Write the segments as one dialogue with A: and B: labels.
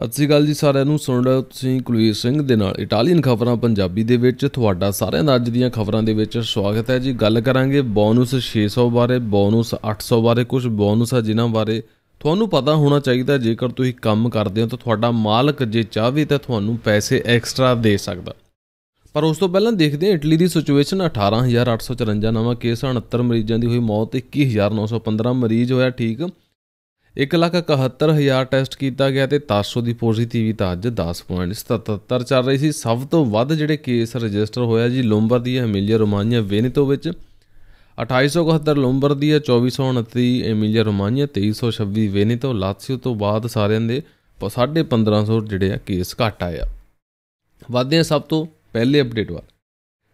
A: ਸਤਿ ਸ੍ਰੀ ਅਕਾਲ ਜੀ ਸਾਰਿਆਂ ਨੂੰ ਸੁਣ ਰਹੇ ਹੋ ਤੁਸੀਂ ਕੁਲਵੀਰ ਸਿੰਘ ਦੇ ਨਾਲ ਇਟਾਲੀਅਨ ਖਬਰਾਂ ਪੰਜਾਬੀ ਦੇ ਵਿੱਚ ਤੁਹਾਡਾ ਸਾਰਿਆਂ ਦਾ ਅੱਜ ਦੀਆਂ ਖਬਰਾਂ ਦੇ ਵਿੱਚ ਸਵਾਗਤ ਹੈ ਜੀ ਗੱਲ ਕਰਾਂਗੇ ਬੋਨਸ 600 ਬਾਰੇ ਬੋਨਸ 800 ਬਾਰੇ ਕੁਝ ਬੋਨਸ ਆ ਜਿਨ੍ਹਾਂ ਬਾਰੇ ਤੁਹਾਨੂੰ ਪਤਾ ਹੋਣਾ ਚਾਹੀਦਾ ਜੇਕਰ ਤੁਸੀਂ ਕੰਮ ਕਰਦੇ ਹੋ ਤਾਂ ਤੁਹਾਡਾ ਮਾਲਕ ਜੇ ਚਾਹਵੇ ਤਾਂ ਤੁਹਾਨੂੰ ਪੈਸੇ ਐਕਸਟਰਾ ਦੇ ਸਕਦਾ ਪਰ ਉਸ ਤੋਂ ਪਹਿਲਾਂ ਦੇਖਦੇ ਹਾਂ ਇਟਲੀ ਦੀ ਸਿਚੁਏਸ਼ਨ 18854 ਨਵਾਂ ਕੇਸ 69 ਮਰੀਜ਼ਾਂ ਦੀ ਹੋਈ ਮੌਤ 21915 ਮਰੀਜ਼ ਹੋਇਆ ਠੀਕ 171000 ਟੈਸਟ ਕੀਤਾ ਗਿਆ ਤੇ 700 ਦੀ ਪੋਜ਼ਿਟਿਵਿਟੀ ਅੱਜ 10.77 ਚੱਲ ਰਹੀ ਸੀ ਸਭ ਤੋਂ ਵੱਧ ਜਿਹੜੇ ਕੇਸ ਰਜਿਸਟਰ ਹੋਇਆ ਜੀ ਲੋਂਬਰਦੀਆ ਹਮੀਲੀਆ ਰੋਮਾਨੀਆ ਵੇਨੇਤੋ ਵਿੱਚ 2871 ਲੋਂਬਰਦੀਆ 2429 ਐਮੀਲੀਆ ਰੋਮਾਨੀਆ 2326 ਵੇਨੇਤੋ ਲਾਤਸੀਓ ਤੋਂ ਬਾਅਦ ਸਾਰਿਆਂ ਦੇ 1550 ਜਿਹੜੇ ਆ ਕੇਸ ਘਟ ਆਇਆ ਵਾਧਿਆਂ ਸਭ ਤੋਂ ਪਹਿਲੇ ਅਪਡੇਟ ਵਾ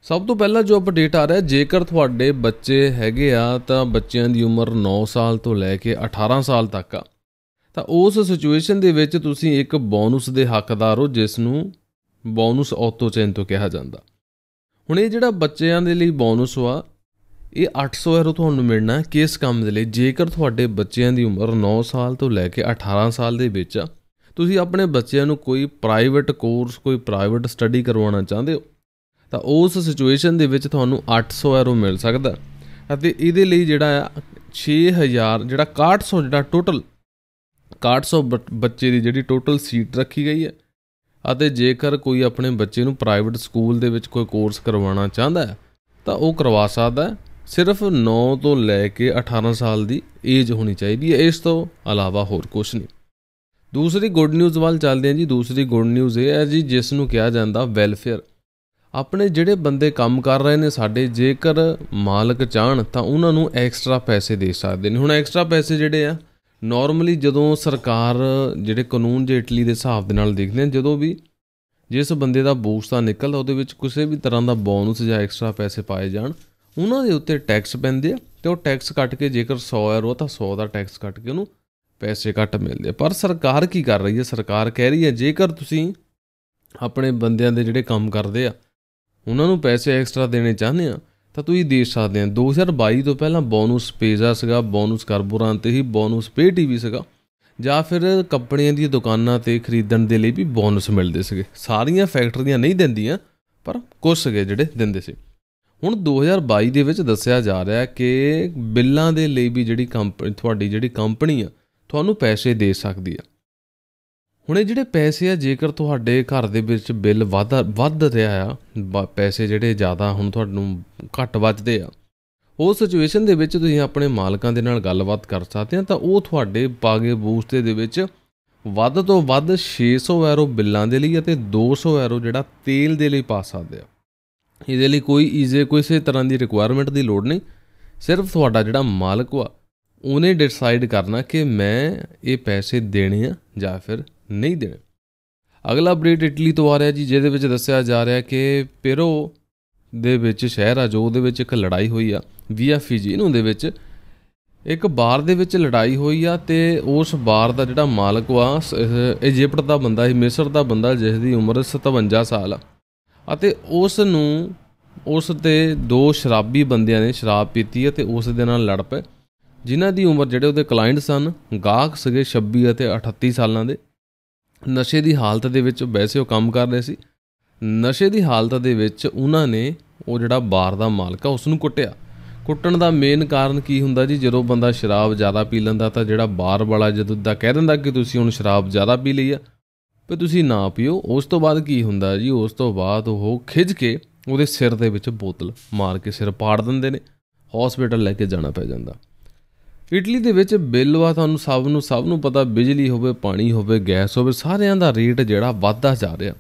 A: ਸਭ ਤੋਂ ਪਹਿਲਾਂ ਜੋ ਅਪਡੇਟ ਆ ਰਿਹਾ ਜੇਕਰ ਤੁਹਾਡੇ ਬੱਚੇ ਹੈਗੇ ਆ ਤਾਂ ਬੱਚਿਆਂ ਦੀ ਉਮਰ 9 ਸਾਲ ਤੋਂ ਲੈ ਕੇ 18 ਸਾਲ ਤੱਕ ਆ ਤਾਂ ਉਸ ਸਿਚੁਏਸ਼ਨ ਦੇ ਵਿੱਚ ਤੁਸੀਂ ਇੱਕ ਬੋਨਸ ਦੇ ਹੱਕਦਾਰ ਹੋ ਜਿਸ ਨੂੰ ਬੋਨਸ ਤੋਂ ਕਿਹਾ ਜਾਂਦਾ ਹੁਣ ਇਹ ਜਿਹੜਾ ਬੱਚਿਆਂ ਦੇ ਲਈ ਬੋਨਸ ਵਾ ਇਹ 800 ਯੂਰੋ ਤੁਹਾਨੂੰ ਮਿਲਣਾ ਕਿਸ ਕੰਮ ਦੇ ਲਈ ਜੇਕਰ ਤੁਹਾਡੇ ਬੱਚਿਆਂ ਦੀ ਉਮਰ 9 ਸਾਲ ਤੋਂ ਲੈ ਕੇ 18 ਸਾਲ ਦੇ ਵਿੱਚ ਆ ਤੁਸੀਂ ਆਪਣੇ ਬੱਚਿਆਂ ਨੂੰ ਕੋਈ ਪ੍ਰਾਈਵੇਟ ਕੋਰਸ ਕੋਈ ਪ੍ਰਾਈਵੇਟ ਸਟੱਡੀ ਕਰਵਾਉਣਾ ਚਾਹੁੰਦੇ ਹੋ ਤਾਂ ਉਸ ਸਿਚੁਏਸ਼ਨ ਦੇ ਵਿੱਚ ਤੁਹਾਨੂੰ 800 ਐਰੋ ਮਿਲ ਸਕਦਾ ਅਤੇ ਇਹਦੇ ਲਈ ਜਿਹੜਾ ਆ 6000 ਜਿਹੜਾ 6100 ਜਿਹੜਾ ਟੋਟਲ 6100 ਬੱਚੇ ਦੀ ਜਿਹੜੀ ਟੋਟਲ ਸੀਟ ਰੱਖੀ ਗਈ ਹੈ ਅਤੇ ਜੇਕਰ ਕੋਈ ਆਪਣੇ ਬੱਚੇ ਨੂੰ ਪ੍ਰਾਈਵੇਟ ਸਕੂਲ ਦੇ ਵਿੱਚ ਕੋਈ ਕੋਰਸ ਕਰਵਾਉਣਾ ਚਾਹੁੰਦਾ ਹੈ ਤਾਂ ਉਹ ਕਰਵਾ ਸਕਦਾ ਸਿਰਫ 9 ਤੋਂ ਲੈ ਕੇ 18 ਸਾਲ ਦੀ ਏਜ ਹੋਣੀ ਚਾਹੀਦੀ ਹੈ ਇਸ ਤੋਂ ਇਲਾਵਾ ਹੋਰ ਕੁਝ ਨਹੀਂ ਦੂਸਰੀ ਗੁੱਡ ਨਿਊਜ਼ ਵੱਲ ਚੱਲਦੇ ਹਾਂ ਜੀ ਦੂਸਰੀ ਗੁੱਡ ਨਿਊਜ਼ ਇਹ ਹੈ ਜੀ ਜਿਸ ਨੂੰ ਕਿਹਾ ਜਾਂਦਾ ਵੈਲਫੇਅਰ ਆਪਣੇ ਜਿਹੜੇ ਬੰਦੇ ਕੰਮ ਕਰ ਰਹੇ ਨੇ ਸਾਡੇ ਜੇਕਰ ਮਾਲਕ ਚਾਹਣ ਤਾਂ ਉਹਨਾਂ ਨੂੰ ਐਕਸਟਰਾ ਪੈਸੇ ਦੇ ਸਕਦੇ ਨੇ ਹੁਣ ਐਕਸਟਰਾ ਪੈਸੇ ਜਿਹੜੇ ਆ ਨਾਰਮਲੀ ਜਦੋਂ ਸਰਕਾਰ ਜਿਹੜੇ ਕਾਨੂੰਨ ਜੇ ਇਟਲੀ ਦੇ ਹਿਸਾਬ ਦੇ ਨਾਲ ਦੇਖਦੇ ਨੇ ਜਦੋਂ ਵੀ ਜਿਸ ਬੰਦੇ ਦਾ ਬੋਸਤਾ ਨਿਕਲਦਾ ਉਹਦੇ ਵਿੱਚ ਕਿਸੇ ਵੀ ਤਰ੍ਹਾਂ ਦਾ ਬੋਨਸ ਜਾਂ ਐਕਸਟਰਾ ਪੈਸੇ ਪਾਏ ਜਾਣ ਉਹਨਾਂ ਦੇ ਉੱਤੇ ਟੈਕਸ ਪੈਂਦੇ ਆ ਤੇ ਉਹ ਟੈਕਸ ਕੱਟ ਕੇ ਜੇਕਰ 100 ਯੂਰੋ ਤਾਂ 100 ਦਾ ਟੈਕਸ ਕੱਟ ਕੇ ਉਹਨੂੰ ਪੈਸੇ ਘੱਟ ਮਿਲਦੇ ਪਰ ਸਰਕਾਰ ਕੀ ਕਰ ਰਹੀ ਹੈ ਸਰਕਾਰ ਕਹਿ ਰਹੀ ਹੈ ਜੇਕਰ ਤੁਸੀਂ ਆਪਣੇ ਬੰਦਿਆਂ ਦੇ ਜਿਹੜੇ ਕੰਮ ਕਰਦੇ ਆ ਉਹਨਾਂ ਨੂੰ ਪੈਸੇ ਐਕਸਟਰਾ ਦੇਣੇ ਚਾਹੁੰਦੇ ਆ ਤਾਂ ਤੁਸੀਂ ਦੇ ਸਕਦੇ ਆ 2022 ਤੋਂ ਪਹਿਲਾਂ ਬੋਨਸ ਪੇਜ਼ਾ ਸੀਗਾ ਬੋਨਸ ਕਾਰਬੋਰਾਨ ਤੇ ਹੀ ਬੋਨਸ ਪੇ ਟੀਵੀ ਸੀਗਾ ਜਾਂ ਫਿਰ ਕੰਪਨੀਆਂ ਦੀਆਂ ਦੁਕਾਨਾਂ ਤੇ ਖਰੀਦਣ ਦੇ ਲਈ ਵੀ ਬੋਨਸ ਮਿਲਦੇ ਸੀਗੇ ਸਾਰੀਆਂ ਫੈਕਟਰੀਆਂ ਨਹੀਂ ਦਿੰਦੀਆਂ ਪਰ ਕੁਝ ਸੀਗੇ ਜਿਹੜੇ ਦਿੰਦੇ ਸੀ ਹੁਣ 2022 ਦੇ ਵਿੱਚ ਦੱਸਿਆ ਜਾ ਰਿਹਾ ਕਿ ਬਿੱਲਾਂ ਦੇ ਲਈ ਵੀ ਜਿਹੜੀ ਕੰਪਨੀ ਤੁਹਾਡੀ ਜਿਹੜੀ ਕੰਪਨੀ ਆ ਤੁਹਾਨੂੰ ਪੈਸੇ ਦੇ ਸਕਦੀ ਆ ਹੁਣ ਇਹ ਜਿਹੜੇ ਪੈਸੇ ਆ ਜੇਕਰ ਤੁਹਾਡੇ ਘਰ ਦੇ ਵਿੱਚ ਬਿੱਲ ਵਾਧਾ ਵੱਧ ਰਿਹਾ ਆ ਪੈਸੇ ਜਿਹੜੇ ਜ਼ਿਆਦਾ ਹੁਣ ਤੁਹਾਨੂੰ ਘੱਟ ਵੱਜਦੇ ਆ ਉਹ ਸਿਚੁਏਸ਼ਨ ਦੇ ਵਿੱਚ ਤੁਸੀਂ ਆਪਣੇ ਮਾਲਕਾਂ ਦੇ ਨਾਲ ਗੱਲਬਾਤ ਕਰ ਸਕਦੇ ਆ ਤਾਂ ਉਹ ਤੁਹਾਡੇ ਪਾਗੇ ਬੂਸਤੇ ਦੇ ਵਿੱਚ ਵੱਧ ਤੋਂ ਵੱਧ 600 ਐਰੋ ਬਿੱਲਾਂ ਦੇ ਲਈ ਅਤੇ 200 ਐਰੋ ਜਿਹੜਾ ਤੇਲ ਦੇ ਲਈ ਪਾ ਸਕਦੇ ਆ ਇਹਦੇ ਲਈ ਕੋਈ ਈਜ਼ੇ ਕਿਸੇ ਤਰ੍ਹਾਂ ਦੀ ਰਿਕੁਆਇਰਮੈਂਟ ਦੀ ਲੋੜ ਨਹੀਂ ਸਿਰਫ ਤੁਹਾਡਾ ਜਿਹੜਾ ਮਾਲਕ ਆ ਉਹਨੇ ਡਿਸਾਈਡ ਕਰਨਾ ਕਿ ਮੈਂ ਇਹ ਪੈਸੇ ਦੇਣੇ ਆ ਜਾਂ ਫਿਰ ਨਹੀਂ ਦੇਣੇ ਅਗਲਾ ਅਪਡੇਟ ਇਟਲੀ ਤੋਂ ਆ ਰਿਹਾ ਜੀ ਜਿਹਦੇ ਵਿੱਚ ਦੱਸਿਆ ਜਾ ਰਿਹਾ ਕਿ ਪੇਰੋ ਦੇ ਵਿੱਚ ਸ਼ਹਿਰ ਆ ਜੋ ਉਹਦੇ ਵਿੱਚ ਇੱਕ ਲੜਾਈ ਹੋਈ ਆ ਵੀਆ ਨੂੰ ਦੇ ਵਿੱਚ ਇੱਕ ਬਾਰ ਦੇ ਵਿੱਚ ਲੜਾਈ ਹੋਈ ਆ ਤੇ ਉਸ ਬਾਰ ਦਾ ਜਿਹੜਾ ਮਾਲਕ ਵਾ ਇਜੀਪਟ ਦਾ ਬੰਦਾ ਸੀ ਮਿਸਰ ਦਾ ਬੰਦਾ ਜਿਸ ਦੀ ਉਮਰ 57 ਸਾਲ ਆ ਅਤੇ ਉਸ ਨੂੰ ਉਸ ਤੇ ਦੋ ਸ਼ਰਾਬੀ ਬੰਦਿਆਂ ਨੇ ਸ਼ਰਾਬ ਪੀਤੀ ਅਤੇ ਉਸ ਦੇ ਨਾਲ ਲੜ ਪਏ ਜਿਨ੍ਹਾਂ ਦੀ ਉਮਰ ਜਿਹੜੇ ਉਹਦੇ ਕਲਾਇੰਟ ਸਨ ਗਾਹਕ ਸਗੇ 26 ਅਤੇ 38 ਸਾਲਾਂ ਦੇ ਨਸ਼ੇ ਦੀ ਹਾਲਤ ਦੇ ਵਿੱਚ ਵੈਸੇ ਉਹ ਕੰਮ ਕਰ ਰਹੇ ਸੀ ਨਸ਼ੇ ਦੀ ਹਾਲਤ ਦੇ ਵਿੱਚ ਉਹਨਾਂ ਨੇ ਉਹ ਜਿਹੜਾ ਬਾਰ ਦਾ ਮਾਲਕ ਆ ਉਸ ਨੂੰ ਕੁੱਟਿਆ ਕੁੱਟਣ ਦਾ ਮੇਨ ਕਾਰਨ ਕੀ ਹੁੰਦਾ ਜੀ ਜਦੋਂ ਬੰਦਾ ਸ਼ਰਾਬ ਜ਼ਿਆਦਾ ਪੀ ਲੈਂਦਾ ਤਾਂ ਜਿਹੜਾ ਬਾਰ ਵਾਲਾ ਜਦੋਂ ਦਾ ਕਹਿ ਦਿੰਦਾ ਕਿ ਤੁਸੀਂ ਹੁਣ ਸ਼ਰਾਬ ਜ਼ਿਆਦਾ ਪੀ ਲਈ ਆ ਵੀ ਤੁਸੀਂ ਨਾ ਪੀਓ ਉਸ ਤੋਂ ਬਾਅਦ ਕੀ ਹੁੰਦਾ ਜੀ ਉਸ ਤੋਂ ਬਾਅਦ ਉਹ ਖਿੱਚ ਕੇ ਉਹਦੇ ਸਿਰ ਦੇ ਵਿੱਚ ਬੋਤਲ ਮਾਰ ਕੇ ਸਿਰ ਪਾੜ ਦਿੰਦੇ ਨੇ ਹਸਪੀਟਲ ਲੈ ਕੇ ਜਾਣਾ ਪੈ ਜਾਂਦਾ ਇਟਲੀ ਦੇ ਵਿੱਚ ਬਿੱਲ ਵਾ ਤੁਹਾਨੂੰ ਸਭ ਨੂੰ ਸਭ ਨੂੰ ਪਤਾ ਬਿਜਲੀ ਹੋਵੇ ਪਾਣੀ ਹੋਵੇ ਗੈਸ ਹੋਵੇ ਸਾਰਿਆਂ ਦਾ ਰੇਟ ਜਿਹੜਾ ਵੱਧਦਾ ਜਾ ਰਿਹਾ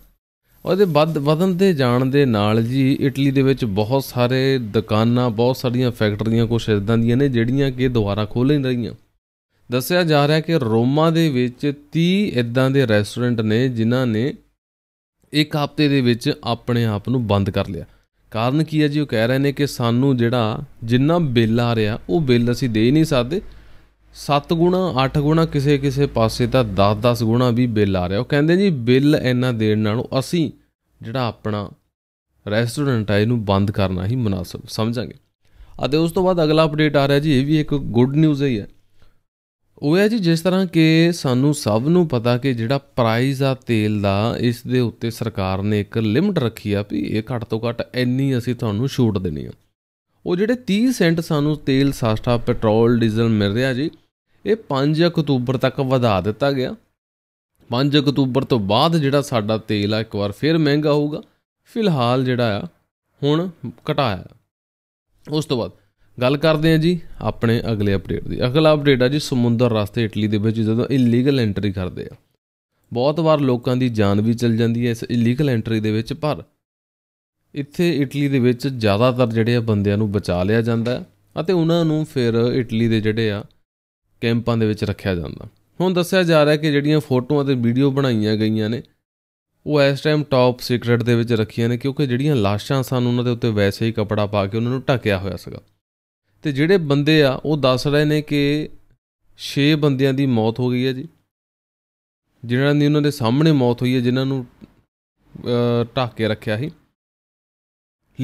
A: ਉਹਦੇ ਵੱਧ ਵਧਨ ਦੇ ਜਾਣ ਦੇ ਨਾਲ ਜੀ ਇਟਲੀ ਦੇ ਵਿੱਚ ਬਹੁਤ ਸਾਰੇ ਦੁਕਾਨਾਂ ਬਹੁਤ ਸਾਰੀਆਂ ਫੈਕਟਰੀਆਂ ਕੁਝ ਇਦਾਂ ਦੀਆਂ ਨੇ ਜਿਹੜੀਆਂ ਕਿ ਦੁਬਾਰਾ ਖੋਲ੍ਹ ਨਹੀਂ ਰਹੀਆਂ ਦੱਸਿਆ ਜਾ ਰਿਹਾ ਕਿ ਰੋਮਾ ਦੇ ਵਿੱਚ 30 ਇਦਾਂ ਦੇ ਰੈਸਟੋਰੈਂਟ ਨੇ ਜਿਨ੍ਹਾਂ ਨੇ ਇੱਕ ਹਫ਼ਤੇ ਦੇ ਵਿੱਚ ਆਪਣੇ ਆਪ ਨੂੰ ਬੰਦ ਕਰ ਲਿਆ ਕਾਰਨ ਕੀ ਹੈ ਜੀ ਉਹ ਕਹਿ ਰਹੇ ਨੇ ਕਿ ਸਾਨੂੰ ਜਿਹੜਾ ਜਿੰਨਾ ਬਿੱਲ ਆ ਰਿਹਾ ਉਹ ਬਿੱਲ ਅਸੀਂ ਦੇ ਨਹੀਂ ਸਕਦੇ 7 ਗੁਣਾ 8 ਗੁਣਾ ਕਿਸੇ ਕਿਸੇ ਪਾਸੇ ਤਾਂ 10-10 ਗੁਣਾ ਵੀ ਬਿੱਲ ਆ ਰਿਹਾ ਉਹ ਕਹਿੰਦੇ ਜੀ ਬਿੱਲ ਇੰਨਾ ਦੇਣ ਨਾਲੋਂ ਅਸੀਂ ਜਿਹੜਾ ਆਪਣਾ ਰੈਸਟੋਰੈਂਟ ਆ ਇਹਨੂੰ ਬੰਦ ਕਰਨਾ ਹੀ ਮناسب ਸਮਝਾਂਗੇ ਅਤੇ ਉਸ ਤੋਂ ਬਾਅਦ ਅਗਲਾ ਅਪਡੇਟ ਆ ਰਿਹਾ ਜੀ ਇਹ ਵੀ ਇੱਕ ਗੁੱਡ ਨਿਊਜ਼ ਹੀ ਹੈ ਉਹ ਹੈ ਜੀ ਜਿਸ ਤਰ੍ਹਾਂ ਕਿ ਸਾਨੂੰ ਸਭ ਨੂੰ ਪਤਾ ਕਿ ਜਿਹੜਾ ਪ੍ਰਾਈਸ ਆ ਤੇਲ ਦਾ ਇਸ ਦੇ ਉੱਤੇ ਸਰਕਾਰ ਨੇ ਇੱਕ ਲਿਮਟ ਰੱਖੀ ਆ ਵੀ ਇਹ ਘੱਟ ਤੋਂ ਘੱਟ ਇੰਨੀ ਅਸੀਂ ਤੁਹਾਨੂੰ ਛੂਟ ਦੇਣੀ ਆ ਉਹ ਜਿਹੜੇ 30 ਸੈਂਟ ਸਾਨੂੰ ਤੇਲ ਸਸਤਾ ਪੈਟਰੋਲ ਡੀਜ਼ਲ ਮਿਲ ਰਿਹਾ ਜੀ ਇਹ 5 ਅਕਤੂਬਰ ਤੱਕ ਵਧਾ ਦਿੱਤਾ ਗਿਆ 5 ਅਕਤੂਬਰ ਤੋਂ ਬਾਅਦ ਜਿਹੜਾ ਸਾਡਾ ਤੇਲ ਆ ਇੱਕ ਵਾਰ ਫਿਰ ਮਹਿੰਗਾ ਹੋਊਗਾ ਫਿਲਹਾਲ ਜਿਹੜਾ ਆ ਹੁਣ ਘਟਾਇਆ ਉਸ ਤੋਂ ਬਾਅਦ ਗੱਲ ਕਰਦੇ ਆ ਜੀ ਆਪਣੇ ਅਗਲੇ ਅਪਡੇਟ ਦੀ ਅਗਲਾ ਅਪਡੇਟ ਆ ਜੀ ਸਮੁੰਦਰ ਰਸਤੇ ਇਟਲੀ ਦੇ ਵਿੱਚ ਜਦੋਂ ਇਲੀਗਲ ਐਂਟਰੀ ਕਰਦੇ ਆ ਬਹੁਤ ਵਾਰ ਲੋਕਾਂ ਦੀ ਜਾਨ ਵੀ ਚਲ ਜਾਂਦੀ ਹੈ ਇਸ ਇਲੀਗਲ ਐਂਟਰੀ ਦੇ ਵਿੱਚ ਪਰ ਇੱਥੇ ਇਟਲੀ ਦੇ ਵਿੱਚ ਜ਼ਿਆਦਾਤਰ ਜਿਹੜੇ ਆ ਬੰਦਿਆਂ ਨੂੰ ਬਚਾ ਲਿਆ ਜਾਂਦਾ ਅਤੇ ਉਹਨਾਂ ਨੂੰ ਫਿਰ ਇਟਲੀ ਦੇ ਜਿਹੜੇ ਆ ਕੈਂਪਾਂ ਦੇ ਵਿੱਚ ਰੱਖਿਆ ਜਾਂਦਾ ਹੁਣ ਦੱਸਿਆ ਜਾ ਰਿਹਾ ਕਿ ਜਿਹੜੀਆਂ ਫੋਟੋਆਂ ਤੇ ਵੀਡੀਓ ਬਣਾਈਆਂ ਗਈਆਂ ਨੇ ਉਹ ਇਸ ਟਾਈਮ ਟੌਪ ਸੀਕ੍ਰੇਟ ਦੇ ਵਿੱਚ ਰੱਖੀਆਂ ਨੇ ਕਿਉਂਕਿ ਜਿਹੜੀਆਂ ਲਾਸ਼ਾਂ ਸਨ ਉਹਨਾਂ ਦੇ ਉੱਤੇ ਵੈਸੇ ਹੀ ਕਪੜਾ ਪਾ ਕੇ ਉਹਨਾਂ ਨੂੰ ਢੱਕਿਆ ਹੋਇਆ ਸੀਗਾ ਤੇ ਜਿਹੜੇ ਬੰਦੇ ਆ ਉਹ ਦੱਸ ਰਹੇ ਨੇ ਕਿ 6 ਬੰਦਿਆਂ ਦੀ ਮੌਤ ਹੋ ਗਈ ਹੈ ਜੀ ਜਿਨ੍ਹਾਂ ਦੀ ਉਹਨਾਂ ਦੇ ਸਾਹਮਣੇ ਮੌਤ ਹੋਈ ਹੈ ਜਿਨ੍ਹਾਂ ਨੂੰ ਢੱਕ ਕੇ ਰੱਖਿਆ ਸੀ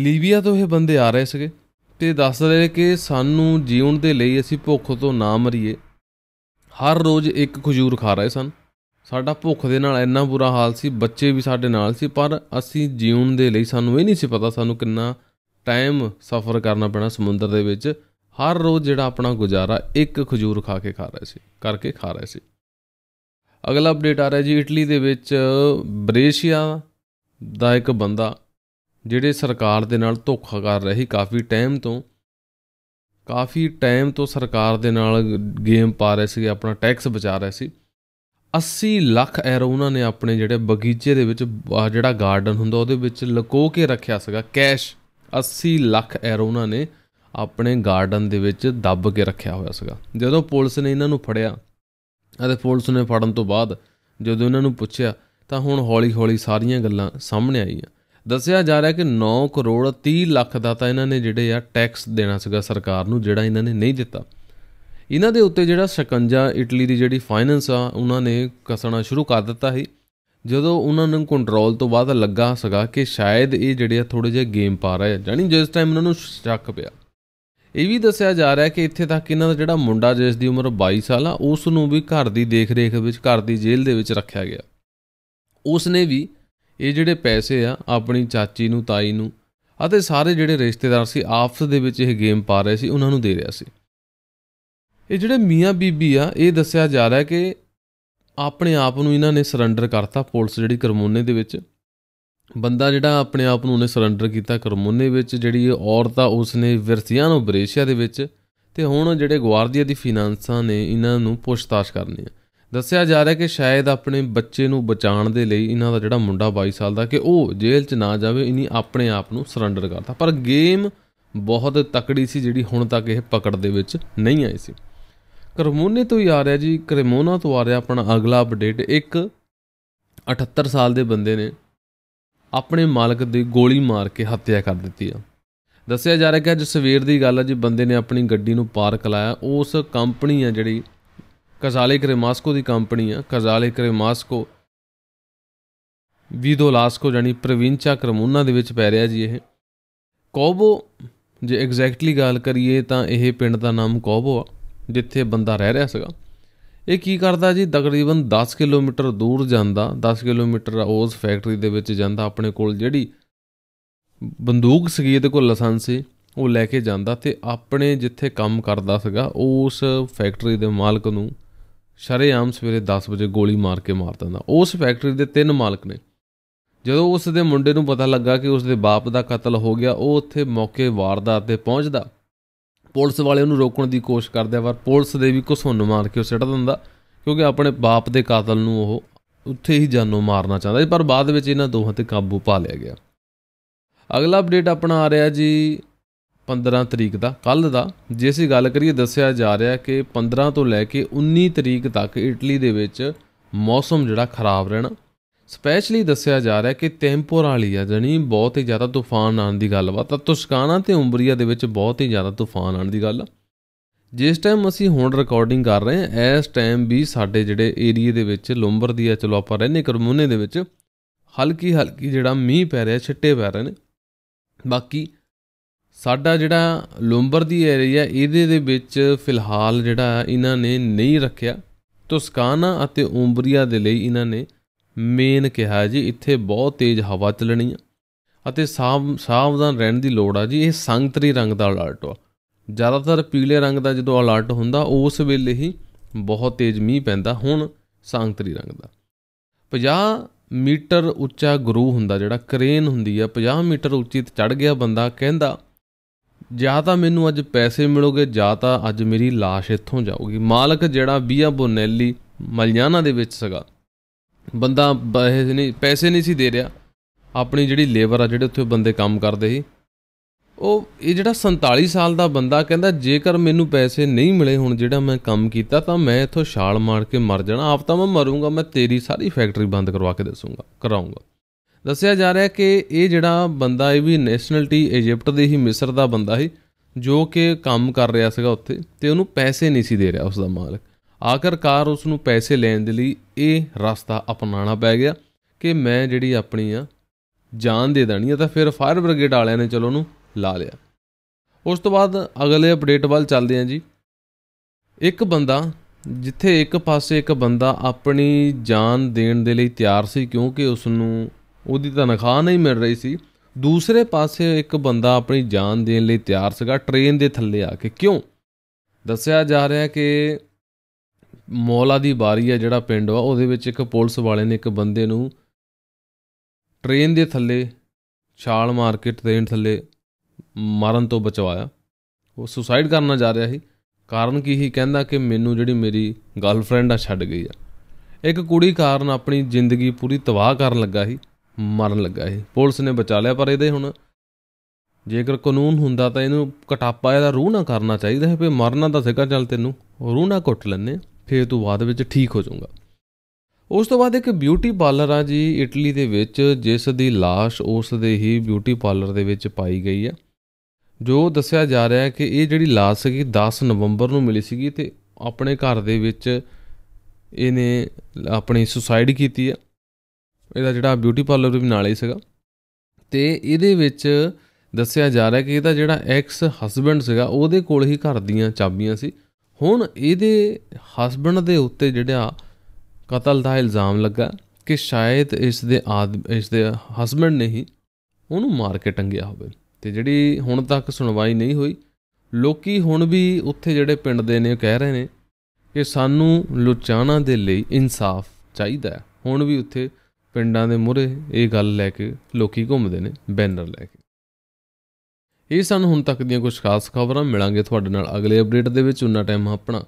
A: ਲੀਬੀਆ ਤੋਂ ਇਹ ਬੰਦੇ ਆ ਰਹੇ ਸੀਗੇ ਤੇ ਦੱਸ ਰਹੇ ਕਿ ਸਾਨੂੰ ਜੀਉਣ ਦੇ ਲਈ ਅਸੀਂ ਭੁੱਖ ਤੋਂ ਨਾ ਮਰੀਏ ਹਰ ਰੋਜ਼ ਇੱਕ ਖਜੂਰ ਖਾ ਰਹੇ ਸਨ ਸਾਡਾ ਭੁੱਖ ਦੇ ਨਾਲ ਇੰਨਾ ਬੁਰਾ ਹਾਲ ਸੀ ਬੱਚੇ ਵੀ ਸਾਡੇ ਨਾਲ ਸੀ ਪਰ ਅਸੀਂ ਜੀਉਣ ਦੇ ਲਈ ਸਾਨੂੰ ਇਹ ਨਹੀਂ ਸੀ ਪਤਾ ਸਾਨੂੰ ਕਿੰਨਾ ਟਾਈਮ ਸਫ਼ਰ ਕਰਨਾ ਪੈਣਾ ਸਮੁੰਦਰ ਦੇ ਵਿੱਚ ਹਰ ਰੋਜ਼ ਜਿਹੜਾ ਆਪਣਾ ਗੁਜ਼ਾਰਾ ਇੱਕ ਖਜੂਰ ਖਾ ਕੇ ਖਾ ਰਹੇ ਸੀ ਕਰਕੇ ਖਾ ਰਹੇ ਸੀ ਅਗਲਾ ਅਪਡੇਟ ਆ ਰਿਹਾ ਜੀ ਇਟਲੀ ਦੇ ਵਿੱਚ ਬਰੇਸ਼ੀਆ ਦਾ ਇੱਕ ਬੰਦਾ ਜਿਹੜੇ ਸਰਕਾਰ ਦੇ ਨਾਲ ਧੋਖਾ ਕਰ ਰਿਹਾ ਸੀ ਕਾਫੀ ਟਾਈਮ ਤੋਂ ਕਾਫੀ ਟਾਈਮ ਤੋਂ ਸਰਕਾਰ ਦੇ ਨਾਲ ਗੇਮ ਪਾ ਰਹੇ ਸੀ ਆਪਣਾ ਟੈਕਸ ਬਚਾ ਰਹੇ ਸੀ 80 ਲੱਖ ਐਰੋ ਉਹਨਾਂ ਨੇ ਆਪਣੇ ਜਿਹੜੇ ਬਗੀਚੇ ਦੇ ਵਿੱਚ ਜਿਹੜਾ ਗਾਰਡਨ ਹੁੰਦਾ ਉਹਦੇ ਵਿੱਚ ਲਕੋ ਕੇ ਰੱਖਿਆ ਸੀਗਾ ਕੈਸ਼ 80 ਲੱਖ ਐਰੋ ਉਹਨਾਂ ਨੇ ਆਪਣੇ ਗਾਰਡਨ ਦੇ ਵਿੱਚ ਦੱਬ ਕੇ ਰੱਖਿਆ ਹੋਇਆ ਸੀਗਾ ਜਦੋਂ ਪੁਲਿਸ ਨੇ ਇਹਨਾਂ ਨੂੰ ਫੜਿਆ ਅਤੇ ਪੁਲਿਸ ਨੇ ਫੜਨ ਤੋਂ ਬਾਅਦ ਜਦੋਂ ਇਹਨਾਂ ਨੂੰ ਪੁੱਛਿਆ ਤਾਂ ਹੁਣ ਹੌਲੀ-ਹੌਲੀ ਸਾਰੀਆਂ ਗੱਲਾਂ ਸਾਹਮਣੇ ਆਈਆਂ ਦੱਸਿਆ ਜਾ ਰਿਹਾ ਕਿ 9 ਕਰੋੜ 30 ਲੱਖ ਦਾ ਤਾਂ ਇਹਨਾਂ ਨੇ ਜਿਹੜੇ ਆ ਟੈਕਸ ਦੇਣਾ ਸੀਗਾ ਸਰਕਾਰ ਨੂੰ ਜਿਹੜਾ ਇਹਨਾਂ ਨੇ ਨਹੀਂ ਦਿੱਤਾ ਇਹਨਾਂ ਦੇ ਉੱਤੇ ਜਿਹੜਾ ਸ਼ਕੰਜਾ ਇਟਲੀ ਦੀ ਜਿਹੜੀ ਫਾਈਨੈਂਸ ਆ ਉਹਨਾਂ ਨੇ ਕਸਣਾ ਸ਼ੁਰੂ ਕਰ ਦਿੱਤਾ ਸੀ ਜਦੋਂ ਉਹਨਾਂ ਨੂੰ ਕੰਟਰੋਲ ਤੋਂ ਬਾਅਦ ਲੱਗਾ ਸਗਾ ਕਿ ਸ਼ਾਇਦ ਇਹ ਜਿਹੜੇ ਆ ਥੋੜੇ ਜਿਹਾ ਗੇਮ ਪਾ ਰਹੇ ਆ ਜਾਨੀ ਜਿਸ ਟਾਈਮ ਉਹਨਾਂ ਨੂੰ ਸ਼ੱਕ ਪਿਆ ਇਹ ਵੀ ਦੱਸਿਆ ਜਾ ਰਿਹਾ ਕਿ ਇੱਥੇ ਤੱਕ ਇਹਨਾਂ ਦਾ ਜਿਹੜਾ ਮੁੰਡਾ ਜਿਸ ਦੀ ਉਮਰ 22 ਸਾਲ ਆ ਉਸ ਨੂੰ ਵੀ ਘਰ ਦੀ ਦੇਖ-ਰੇਖ ਵਿੱਚ ਘਰ ਦੀ ਜੇਲ੍ਹ ਦੇ ਵਿੱਚ ਰੱਖਿਆ ਗਿਆ ਉਸ ਨੇ ਵੀ ਇਹ ਜਿਹੜੇ ਪੈਸੇ ਆ ਆਪਣੀ ਚਾਚੀ ਨੂੰ ਤਾਈ ਨੂੰ ਅਤੇ ਸਾਰੇ ਜਿਹੜੇ ਰਿਸ਼ਤੇਦਾਰ ਸੀ ਆਪਸ ਦੇ ਵਿੱਚ ਇਹ ਗੇਮ ਪਾ ਰਹੇ ਸੀ ਉਹਨਾਂ ਨੂੰ ਦੇ ਰਿਹਾ ਸੀ ਇਹ ਜਿਹੜੇ ਮੀਆਂ ਬੀਬੀ ਆ ਇਹ ਦੱਸਿਆ ਜਾ ਰਿਹਾ ਕਿ ਆਪਣੇ ਆਪ ਨੂੰ ਇਹਨਾਂ ਨੇ ਸਰੈਂਡਰ ਕਰਤਾ ਪੁਲਿਸ ਜਿਹੜੀ ਕਰਮੋਨੇ ਦੇ ਵਿੱਚ ਬੰਦਾ ਜਿਹੜਾ ਆਪਣੇ ਆਪ ਨੂੰ ਉਹਨੇ ਸਰੈਂਡਰ ਕੀਤਾ ਕਰਮੋਨੇ ਵਿੱਚ ਜਿਹੜੀ ਔਰਤ ਆ ਵਿਰਸੀਆਂ ਨੂੰ ਬਰੇਸ਼ੀਆ ਦੇ ਵਿੱਚ ਤੇ ਹੁਣ ਜਿਹੜੇ ਗਵਾਰਦੀਆ ਦੀ ਫਾਈਨਾਂਸਾਂ ਨੇ ਇਹਨਾਂ ਨੂੰ ਪੁੱਛਤਾਛ ਕਰਨੀ ਆ ਦੱਸਿਆ ਜਾ ਰਿਹਾ ਕਿ ਸ਼ਾਇਦ ਆਪਣੇ ਬੱਚੇ ਨੂੰ ਬਚਾਉਣ ਦੇ ਲਈ ਇਹਨਾਂ ਦਾ ਜਿਹੜਾ ਮੁੰਡਾ 22 ਸਾਲ ਦਾ ਕਿ ਉਹ ਜੇਲ੍ਹ 'ਚ ਨਾ ਜਾਵੇ ਇਨੀ ਆਪਣੇ ਆਪ ਨੂੰ ਸਰੈਂਡਰ ਕਰਤਾ ਪਰ ਗੇਮ ਬਹੁਤ ਤਕੜੀ ਸੀ ਜਿਹੜੀ ਹੁਣ ਤੱਕ ਇਹ ਪਕੜ ਦੇ ਵਿੱਚ ਨਹੀਂ ਆਈ ਸੀ ਕਰਮੋਨੇ ਤੋਂ ਹੀ ਆ ਰਿਹਾ ਜੀ ਕਰਮੋਨਾ ਤੋਂ ਆ ਰਿਹਾ ਆਪਣਾ ਅਗਲਾ ਅਪਡੇਟ ਇੱਕ 78 ਸਾਲ ਦੇ ਬੰਦੇ ਨੇ ਆਪਣੇ ਮਾਲਕ ਦੀ ਗੋਲੀ ਮਾਰ ਕੇ ਹੱਤਿਆ ਕਰ ਦਿੱਤੀ ਆ ਦੱਸਿਆ ਜਾ ਰਿਹਾ ਕਿ ਅੱਜ ਸਵੇਰ ਦੀ ਗੱਲ ਆ ਜੀ ਬੰਦੇ ਨੇ ਆਪਣੀ ਗੱਡੀ ਨੂੰ ਪਾਰਕ ਲਾਇਆ ਉਸ ਕੰਪਨੀ ਆ ਜਿਹੜੀ ਕਜ਼ਾਲੇ ਕਰਮਾਸਕੋ ਦੀ ਕੰਪਨੀ ਆ ਕਜ਼ਾਲੇ ਵੀਦੋ ਲਾਸਕੋ ਜਾਨੀ ਪ੍ਰਵਿੰਚਾ ਕਰਮੋਨਾ ਦੇ ਵਿੱਚ ਪੈ ਰਿਹਾ ਜੀ ਇਹ ਕੋਬੋ ਜੇ ਐਗਜ਼ੈਕਟਲੀ ਗੱਲ ਕਰੀਏ ਤਾਂ ਇਹ ਪਿੰਡ ਦਾ ਨਾਮ ਕੋਬੋ ਆ ਜਿੱਥੇ ਬੰਦਾ ਰਹਿ ਰਿਹਾ ਸੀਗਾ ਇਹ ਕੀ ਕਰਦਾ ਜੀ ਤਕਰੀਬਨ 10 ਕਿਲੋਮੀਟਰ ਦੂਰ ਜਾਂਦਾ 10 ਕਿਲੋਮੀਟਰ ਉਸ ਫੈਕਟਰੀ ਦੇ ਵਿੱਚ ਜਾਂਦਾ ਆਪਣੇ ਕੋਲ ਜਿਹੜੀ ਬੰਦੂਕ ਸੀਗੀ ਇਹਦੇ ਕੋਲ ਲਾਇਸੈਂਸ ਸੀ ਉਹ ਲੈ ਕੇ ਜਾਂਦਾ ਤੇ ਆਪਣੇ ਜਿੱਥੇ ਕੰਮ ਕਰਦਾ ਸੀਗਾ ਉਸ ਫੈਕਟਰੀ ਦੇ ਮਾਲਕ ਨੂੰ ਸ਼ਰੇਆਮ ਸਵੇਰੇ 10 ਵਜੇ ਗੋਲੀ ਮਾਰ ਕੇ ਮਾਰ ਦਿੰਦਾ ਉਸ ਫੈਕਟਰੀ ਦੇ ਤਿੰਨ ਮਾਲਕ ਨੇ ਜਦੋਂ ਉਸ ਦੇ ਮੁੰਡੇ ਨੂੰ ਪਤਾ ਲੱਗਾ ਕਿ ਉਸ ਦੇ ਬਾਪ ਦਾ ਕਤਲ ਹੋ ਗਿਆ ਉਹ ਉੱਥੇ ਮੌਕੇ ਵਾਰਦਾਤ ਤੇ ਪਹੁੰਚਦਾ ਪੁਲਿਸ ਵਾਲੇ ਉਹਨੂੰ ਰੋਕਣ ਦੀ ਕੋਸ਼ਿਸ਼ ਕਰਦੇ ਆ ਪਰ ਪੁਲਿਸ ਦੇ ਵੀ ਘਸੁੰਨ ਮਾਰ ਕੇ ਉਹ ਸਿੱਟ ਦਿੰਦਾ ਕਿਉਂਕਿ ਆਪਣੇ ਬਾਪ ਦੇ ਕਾਤਲ ਨੂੰ ਉਹ ਉੱਥੇ ਹੀ ਜਾਨੋਂ ਮਾਰਨਾ ਚਾਹੁੰਦਾ ਸੀ ਪਰ ਬਾਅਦ ਵਿੱਚ ਇਹਨਾਂ ਦੋਹਾਂ ਤੇ ਕਾਬੂ ਪਾ ਲਿਆ ਗਿਆ ਅਗਲਾ ਅਪਡੇਟ ਆਪਣਾ ਆ ਰਿਹਾ ਜੀ 15 ਤਰੀਕ ਦਾ ਕੱਲ ਦਾ ਜੇ ਅਸੀਂ ਗੱਲ ਕਰੀਏ ਦੱਸਿਆ ਜਾ ਰਿਹਾ ਕਿ 15 ਤੋਂ ਲੈ ਕੇ 19 ਤਰੀਕ ਤੱਕ ਇਟਲੀ ਦੇ ਵਿੱਚ ਮੌਸਮ ਜਿਹੜਾ ਖਰਾਬ ਰਹਿਣਾ ਸਪੈਸ਼ਲੀ ਦੱਸਿਆ ਜਾ ਰਿਹਾ ਕਿ ਟੈਂਪੋਰਲੀ ਆ ਜਣੀ ਬਹੁਤ ਹੀ ਜ਼ਿਆਦਾ ਤੂਫਾਨ ਆਉਣ ਦੀ ਵਾ ਤਾਂ ਤੁਸਕਾਨਾ ਤੇ ਉਮਬਰੀਆ ਦੇ ਵਿੱਚ ਬਹੁਤ ਹੀ ਜ਼ਿਆਦਾ ਤੂਫਾਨ ਆਉਣ ਦੀ ਗੱਲ ਜਿਸ ਟਾਈਮ ਅਸੀਂ ਹੁਣ ਰਿਕਾਰਡਿੰਗ ਕਰ ਰਹੇ ਹਾਂ ਇਸ ਟਾਈਮ ਵੀ ਸਾਡੇ ਜਿਹੜੇ ਏਰੀਆ ਦੇ ਵਿੱਚ ਲੰਬਰ ਦੀ ਆ ਚਲੋ ਆਪਾਂ ਰਹਿੰਦੇ ਕਰਮੂਨੇ ਦੇ ਵਿੱਚ ਹਲਕੀ ਹਲਕੀ ਜਿਹੜਾ ਮੀਂਹ ਪੈ ਰਿਹਾ ਛਿੱਟੇ ਪੈ ਰਹੇ ਨੇ ਬਾਕੀ ਸਾਡਾ ਜਿਹੜਾ ਲੰਬਰ ਦੀ ਏਰੀਆ ਇਹਦੇ ਦੇ ਵਿੱਚ ਫਿਲਹਾਲ ਜਿਹੜਾ ਇਹਨਾਂ ਨੇ ਨਹੀਂ ਰੱਖਿਆ ਤੁਸਕਾਨਾ ਅਤੇ ਉਮਬਰੀਆ ਦੇ ਲਈ ਇਹਨਾਂ ਨੇ ਮੇਨ ਕਿਹਾ ਜੀ ਇੱਥੇ ਬਹੁਤ ਤੇਜ਼ ਹਵਾ ਚੱਲਣੀ ਆ ਅਤੇ ਸਾਵਧਾਨ ਰਹਿਣ ਦੀ ਲੋੜ ਆ ਜੀ ਇਹ ਸੰਗਤਰੀ ਰੰਗ ਦਾ ਅਲਰਟ ਆ ਜ਼ਿਆਦਾਤਰ ਪੀਲੇ ਰੰਗ ਦਾ ਜਦੋਂ ਅਲਰਟ ਹੁੰਦਾ ਉਸ ਵੇਲੇ ਹੀ ਬਹੁਤ ਤੇਜ਼ ਮੀਂਹ ਪੈਂਦਾ ਹੁਣ ਸੰਗਤਰੀ ਰੰਗ ਦਾ 50 ਮੀਟਰ ਉੱਚਾ ਗਰੂ ਹੁੰਦਾ ਜਿਹੜਾ ਕ੍ਰੇਨ ਹੁੰਦੀ ਆ 50 ਮੀਟਰ ਉੱਚੀ ਤੇ ਚੜ ਗਿਆ ਬੰਦਾ ਕਹਿੰਦਾ ਜਾਂ ਤਾਂ ਮੈਨੂੰ ਅੱਜ ਪੈਸੇ ਮਿਲੋਗੇ ਜਾਂ ਤਾਂ ਅੱਜ ਮੇਰੀ ਲਾਸ਼ ਇੱਥੋਂ ਜਾਊਗੀ ਮਾਲਕ ਜਿਹੜਾ ਬੀਆ ਬੋਨੈਲੀ ਮਲਿਆਨਾ ਦੇ ਵਿੱਚ ਸਗਾ ਬੰਦਾ ਨਹੀਂ ਪੈਸੇ ਨਹੀਂ ਸੀ ਦੇ ਰਿਹਾ ਆਪਣੀ ਜਿਹੜੀ ਲੇਬਰ ਆ ਜਿਹੜੇ ਉੱਥੇ ਬੰਦੇ ਕੰਮ ਕਰਦੇ ਸੀ ਉਹ ਇਹ ਜਿਹੜਾ 47 ਸਾਲ ਦਾ ਬੰਦਾ ਕਹਿੰਦਾ ਜੇਕਰ ਮੈਨੂੰ ਪੈਸੇ ਨਹੀਂ ਮਿਲੇ ਹੁਣ ਜਿਹੜਾ ਮੈਂ ਕੰਮ ਕੀਤਾ ਤਾਂ ਮੈਂ ਇੱਥੋਂ ਛਾਲ ਮਾਰ ਕੇ ਮਰ ਜਾਣਾ ਆਪ ਤਾਂ ਮੈਂ ਮਰੂੰਗਾ ਮੈਂ ਤੇਰੀ ਸਾਰੀ ਫੈਕਟਰੀ ਬੰਦ ਕਰਵਾ ਕੇ ਦੱਸੂੰਗਾ ਕਰਾਉਂਗਾ ਦੱਸਿਆ ਜਾ ਰਿਹਾ ਕਿ ਇਹ ਜਿਹੜਾ ਬੰਦਾ ਇਹ ਵੀ ਨੈਸ਼ਨਲਟੀ ਇਜੀਪਟ ਦੇ ਹੀ ਮਿਸਰ ਦਾ ਬੰਦਾ ਸੀ ਜੋ ਕਿ ਕੰਮ ਕਰ ਰਿਹਾ ਸੀਗਾ ਉੱਥੇ ਤੇ ਉਹਨੂੰ ਪੈਸੇ ਨਹੀਂ ਸੀ ਦੇ ਰਿਹਾ ਉਸ ਦਾ ਮਾਲਕ ਆਖਰਕਾਰ ਉਸ ਨੂੰ ਪੈਸੇ ਲੈਣ ਦੇ ਲਈ ਇਹ ਰਸਤਾ ਅਪਣਾਉਣਾ ਪੈ ਗਿਆ ਕਿ ਮੈਂ ਜਿਹੜੀ ਆਪਣੀ ਆ ਜਾਨ ਦੇ ਦੇਣੀ ਆ ਤਾਂ ਫਿਰ ਫਾਇਰ ਬ੍ਰਿਗੇਡ ਵਾਲਿਆਂ ਨੇ ਚਲੋ ਉਹਨੂੰ ਲਾ ਲਿਆ ਉਸ ਤੋਂ ਬਾਅਦ ਅਗਲੇ ਅਪਡੇਟ ਵੱਲ ਚੱਲਦੇ ਆਂ ਜੀ ਇੱਕ ਬੰਦਾ ਜਿੱਥੇ ਇੱਕ ਪਾਸੇ ਇੱਕ ਬੰਦਾ ਆਪਣੀ ਜਾਨ ਦੇਣ ਦੇ ਲਈ ਤਿਆਰ ਸੀ ਕਿਉਂਕਿ ਉਸ ਨੂੰ ਉਹਦੀ ਤਨਖਾਹ ਨਹੀਂ ਮਿਲ ਰਹੀ ਸੀ ਦੂਸਰੇ ਪਾਸੇ ਇੱਕ ਬੰਦਾ ਆਪਣੀ ਜਾਨ ਦੇਣ ਲਈ ਤਿਆਰ ਸੀਗਾ ਟ੍ਰੇਨ ਦੇ ਥੱਲੇ ਆ ਕੇ ਕਿਉਂ ਦੱਸਿਆ ਜਾ ਰਿਹਾ ਕਿ ਮੌਲਾ ਦੀ ਬਾਰੀ ਆ ਜਿਹੜਾ ਪਿੰਡ ਆ ਉਹਦੇ ਵਿੱਚ ਇੱਕ ਪੁਲਿਸ ਵਾਲੇ ਨੇ ਇੱਕ ਬੰਦੇ ਨੂੰ ਟ੍ਰੇਨ ਦੇ ਥੱਲੇ ਛਾਲ ਮਾਰ ਕੇ ਟ੍ਰੇਨ ਥੱਲੇ ਮਾਰਨ ਤੋਂ ਬਚਵਾਇਆ ਉਹ ਸੁਸਾਈਡ ਕਰਨਾ ਜਾ ਰਿਹਾ ਸੀ ਕਾਰਨ ਕੀ ਹੀ ਕਹਿੰਦਾ ਕਿ ਮੈਨੂੰ ਜਿਹੜੀ ਮੇਰੀ ਗਰਲਫ੍ਰੈਂਡ ਆ ਛੱਡ ਗਈ ਆ ਇੱਕ ਕੁੜੀ ਕਾਰਨ ਆਪਣੀ ਜ਼ਿੰਦਗੀ ਪੂਰੀ ਤਬਾਹ ਕਰਨ ਲੱਗਾ ਸੀ ਮਰਨ ਲੱਗਾ ਸੀ ਪੁਲਿਸ ਨੇ ਬਚਾ ਲਿਆ ਪਰ ਇਹਦੇ ਹੁਣ ਜੇਕਰ ਕਾਨੂੰਨ ਹੁੰਦਾ ਤਾਂ ਇਹਨੂੰ ਕਟਾਪਾ ਇਹਦਾ ਰੂਹ ਨਾ ਕਰਨਾ ਚਾਹੀਦਾ ਹੈ ਵੀ ਮਰਨਾ ਤਾਂ ਸਿਕਾ ਚੱਲ ਤੈਨੂੰ ਰੂਹ ਨਾ ਕੁੱਟ ਲੈਨੇ ਫਿਰ ਤੋਂ ਬਾਅਦ ਵਿੱਚ ਠੀਕ ਹੋ ਜਾਊਂਗਾ ਉਸ ਤੋਂ ਬਾਅਦ ਇੱਕ ਬਿਊਟੀ ਪਾਰਲਰ ਆ ਜੀ ਇਟਲੀ ਦੇ ਵਿੱਚ ਜਿਸ ਦੀ লাশ ਉਸ ਦੇ ਹੀ ਬਿਊਟੀ ਪਾਰਲਰ ਦੇ ਵਿੱਚ ਪਾਈ ਗਈ ਹੈ ਜੋ ਦੱਸਿਆ ਜਾ ਰਿਹਾ ਹੈ ਕਿ ਇਹ ਜਿਹੜੀ লাশ ਸੀਗੀ 10 ਨਵੰਬਰ ਨੂੰ ਮਿਲੀ ਸੀਗੀ ਤੇ ਆਪਣੇ ਘਰ ਦੇ ਵਿੱਚ ਇਹਨੇ ਆਪਣੀ ਸੁਸਾਇਡ ਕੀਤੀ ਹੈ ਇਹਦਾ ਜਿਹੜਾ ਬਿਊਟੀ ਪਾਰਲਰ ਵੀ ਨਾਲ ਹੀ ਸੀਗਾ ਤੇ ਇਹਦੇ ਵਿੱਚ ਦੱਸਿਆ ਜਾ ਰਿਹਾ ਕਿ ਇਹਦਾ ਜਿਹੜਾ ਐਕਸ ਹਸਬੰਡ ਸੀਗਾ ਉਹਦੇ ਕੋਲ ਹੀ ਘਰ ਦੀਆਂ ਚਾਬੀਆਂ ਸੀ ਹੁਣ ਇਹਦੇ ਹਸਬੰਡ ਦੇ ਉੱਤੇ ਜਿਹੜਾ ਕਤਲ ਦਾ ਇਲਜ਼ਾਮ ਲੱਗਾ ਕਿ ਸ਼ਾਇਦ ਇਸ ਦੇ ਇਸ ਦੇ ਹਸਬੰਡ ਨੇ ਹੀ ਉਹਨੂੰ ਮਾਰ ਕੇ ਟੰਗਿਆ ਹੋਵੇ ਤੇ ਜਿਹੜੀ ਹੁਣ ਤੱਕ ਸੁਣਵਾਈ ਨਹੀਂ ਹੋਈ ਲੋਕੀ ਹੁਣ ਵੀ ਉੱਥੇ ਜਿਹੜੇ ਪਿੰਡ ਦੇ ਨੇ ਉਹ ਕਹਿ ਰਹੇ ਨੇ ਕਿ ਸਾਨੂੰ ਲੁਚਾਣਾ ਦੇ ਲਈ ਇਨਸਾਫ ਚਾਹੀਦਾ ਹੈ ਹੁਣ ਵੀ ਉੱਥੇ ਪਿੰਡਾਂ ਦੇ ਮੁਰੇ ਇਹ ਗੱਲ ਲੈ ਕੇ ਲੋਕੀ ਘੁੰਮਦੇ ਨੇ ਬੈਨਰ ਲੈ ਕੇ ਇਹ ਸਨ ਹੁਣ ਤੱਕ ਦੀਆਂ ਕੁਝ ਖਾਸ ਖਬਰਾਂ ਮਿਲਾਂਗੇ ਤੁਹਾਡੇ ਨਾਲ ਅਗਲੇ ਅਪਡੇਟ ਦੇ ਵਿੱਚ ਉਨਾ ਟਾਈਮ ਆਪਣਾ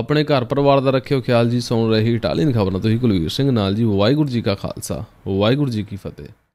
A: ਆਪਣੇ ਘਰ ਪਰਿਵਾਰ ਦਾ ਰੱਖਿਓ ਖਿਆਲ ਜੀ ਸੌਣ ਰਹੀ ਇਟਾਲੀਅਨ ਖਬਰਾਂ ਤੁਸੀਂ ਕੁਲਵੀਰ ਸਿੰਘ ਨਾਲ ਜੀ ਵਾਹਿਗੁਰੂ ਜੀ ਕਾ ਖਾਲਸਾ ਵਾਹਿਗੁਰੂ ਜੀ ਕੀ ਫਤਿਹ